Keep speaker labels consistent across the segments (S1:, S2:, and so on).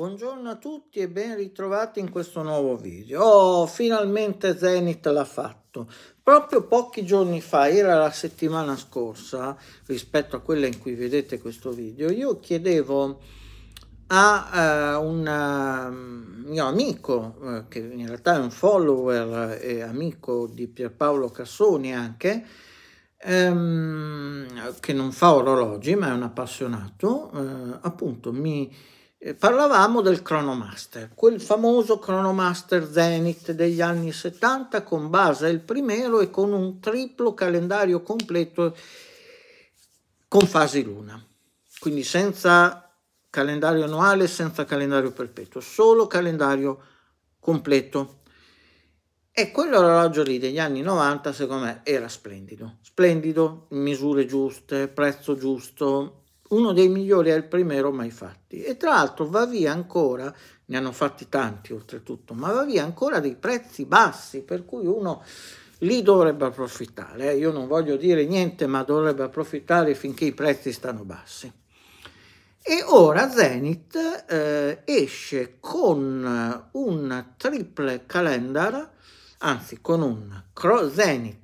S1: Buongiorno a tutti e ben ritrovati in questo nuovo video. Oh, finalmente Zenith l'ha fatto. Proprio pochi giorni fa, era la settimana scorsa, rispetto a quella in cui vedete questo video, io chiedevo a uh, un eh, mio amico, uh, che in realtà è un follower e amico di Pierpaolo Cassoni anche, um, che non fa orologi ma è un appassionato, appunto mi eh, parlavamo del Chronomaster, quel famoso Chronomaster Zenith degli anni 70 con base il primero e con un triplo calendario completo con fasi luna, quindi senza calendario annuale, senza calendario perpetuo, solo calendario completo. E quell'orologio lì degli anni 90 secondo me era splendido, splendido, misure giuste, prezzo giusto, uno dei migliori è il primero mai fatti. E tra l'altro va via ancora, ne hanno fatti tanti oltretutto, ma va via ancora dei prezzi bassi, per cui uno lì dovrebbe approfittare. Eh. Io non voglio dire niente, ma dovrebbe approfittare finché i prezzi stanno bassi. E ora Zenith eh, esce con un triple calendar, anzi con un Zenith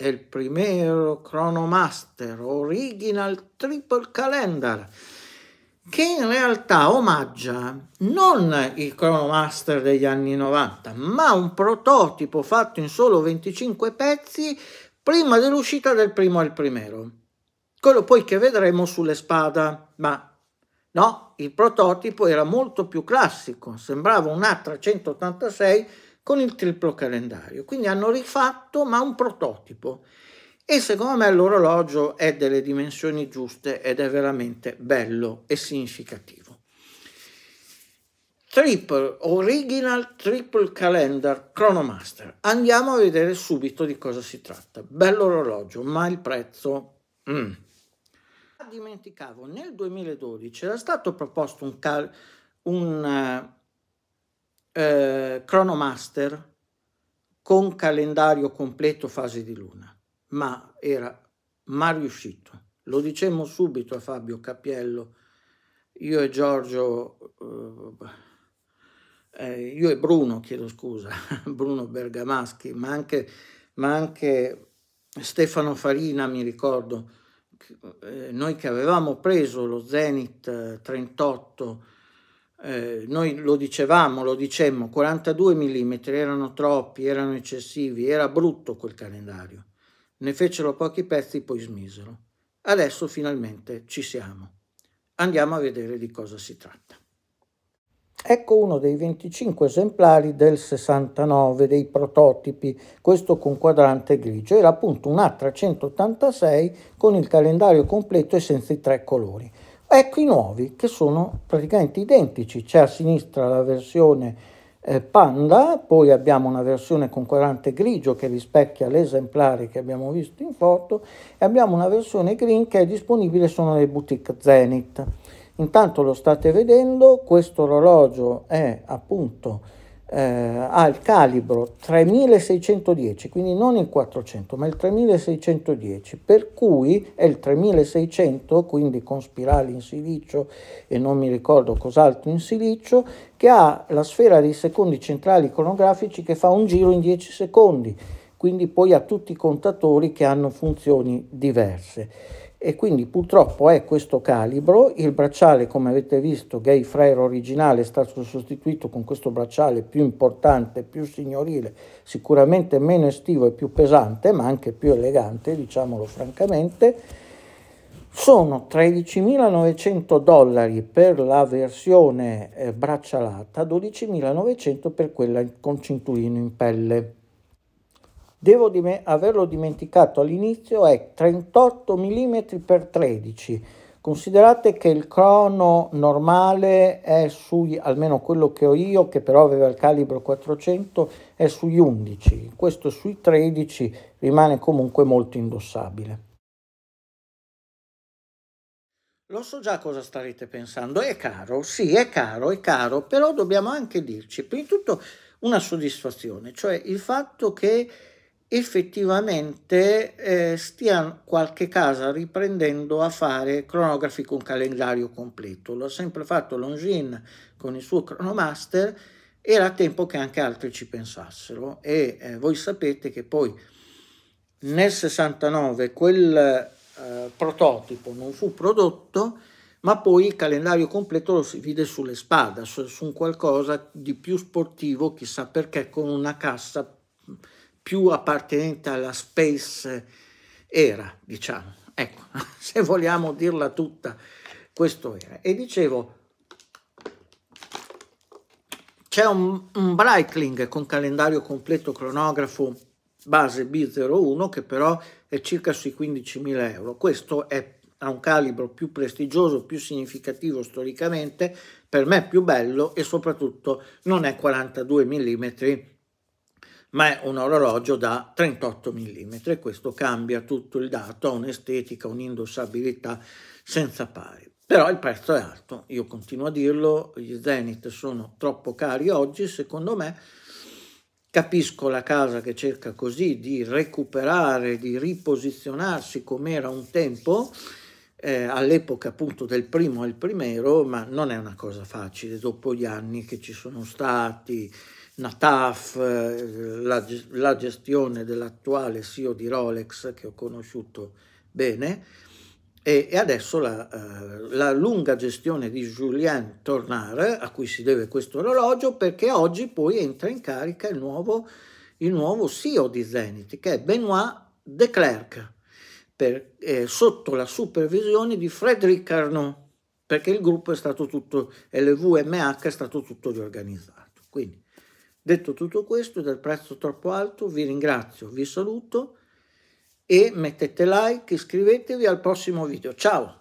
S1: el primero Chronomaster Original Triple Calendar, che in realtà omaggia non il Chronomaster degli anni 90, ma un prototipo fatto in solo 25 pezzi prima dell'uscita del primo al primero. Quello poi che vedremo sulle spada, ma no, il prototipo era molto più classico, sembrava un A386 con il triplo calendario. Quindi hanno rifatto ma un prototipo e secondo me l'orologio è delle dimensioni giuste ed è veramente bello e significativo. Triple Original Triple Calendar Chronomaster. Andiamo a vedere subito di cosa si tratta. Bello orologio, ma il prezzo... Mm. Ah, dimenticavo, nel 2012 era stato proposto un, cal- un eh, Chronomaster con calendario completo fase di luna, ma era mai riuscito. Lo dicemmo subito a Fabio Cappiello, io e Giorgio, eh, eh, io e Bruno, chiedo scusa, Bruno Bergamaschi, ma anche, ma anche Stefano Farina, mi ricordo, eh, noi che avevamo preso lo Zenit 38 eh, eh, noi lo dicevamo, lo dicemmo, 42 mm erano troppi, erano eccessivi, era brutto quel calendario. Ne fecero pochi pezzi, poi smisero. Adesso finalmente ci siamo. Andiamo a vedere di cosa si tratta. Ecco uno dei 25 esemplari del 69, dei prototipi, questo con quadrante grigio. Era appunto un A386 con il calendario completo e senza i tre colori ecco i nuovi che sono praticamente identici. C'è a sinistra la versione eh, Panda, poi abbiamo una versione con colorante grigio che rispecchia l'esemplare che abbiamo visto in foto e abbiamo una versione green che è disponibile solo nelle boutique Zenith. Intanto lo state vedendo, questo orologio è appunto eh, ha il calibro 3610, quindi non il 400 ma il 3610, per cui è il 3600, quindi con spirali in silicio e non mi ricordo cos'altro in silicio, che ha la sfera dei secondi centrali cronografici che fa un giro in 10 secondi, quindi poi ha tutti i contatori che hanno funzioni diverse e quindi purtroppo è questo calibro, il bracciale come avete visto Gay Frere originale è stato sostituito con questo bracciale più importante, più signorile, sicuramente meno estivo e più pesante ma anche più elegante diciamolo francamente, sono 13.900 dollari per la versione eh, braccialata, 12.900 per quella con cinturino in pelle devo dime- averlo dimenticato all'inizio, è 38 mm x 13. Considerate che il crono normale è sui, almeno quello che ho io, che però aveva il calibro 400, è sugli 11, questo sui 13 rimane comunque molto indossabile. Lo so già cosa starete pensando, è caro, sì è caro, è caro, però dobbiamo anche dirci, prima di tutto, una soddisfazione, cioè il fatto che effettivamente eh, stia qualche casa riprendendo a fare cronografi con calendario completo. L'ha sempre fatto Longin con il suo cronomaster, era tempo che anche altri ci pensassero e eh, voi sapete che poi nel 69 quel eh, prototipo non fu prodotto, ma poi il calendario completo lo si vide sulle spade, su, su un qualcosa di più sportivo, chissà perché, con una cassa più appartenente alla space era, diciamo. Ecco, se vogliamo dirla tutta, questo era. E dicevo, c'è un, un Breitling con calendario completo cronografo base B01 che però è circa sui 15.000 euro. Questo è ha un calibro più prestigioso, più significativo storicamente, per me più bello e soprattutto non è 42 mm ma è un orologio da 38 mm e questo cambia tutto il dato, ha un'estetica, un'indossabilità senza pari. Però il prezzo è alto, io continuo a dirlo, gli Zenith sono troppo cari oggi, secondo me capisco la casa che cerca così di recuperare, di riposizionarsi come era un tempo, eh, all'epoca appunto del primo al primero, ma non è una cosa facile dopo gli anni che ci sono stati, Nataf, eh, la, la gestione dell'attuale CEO di Rolex che ho conosciuto bene, e, e adesso la, eh, la, lunga gestione di Julien Tornare, a cui si deve questo orologio, perché oggi poi entra in carica il nuovo, il nuovo CEO di Zenith, che è Benoit De Clercq per, eh, sotto la supervisione di Frédéric Arnaud, perché il gruppo è stato tutto, LVMH è stato tutto riorganizzato. Quindi, detto tutto questo, del prezzo troppo alto, vi ringrazio, vi saluto e mettete like, iscrivetevi al prossimo video. Ciao!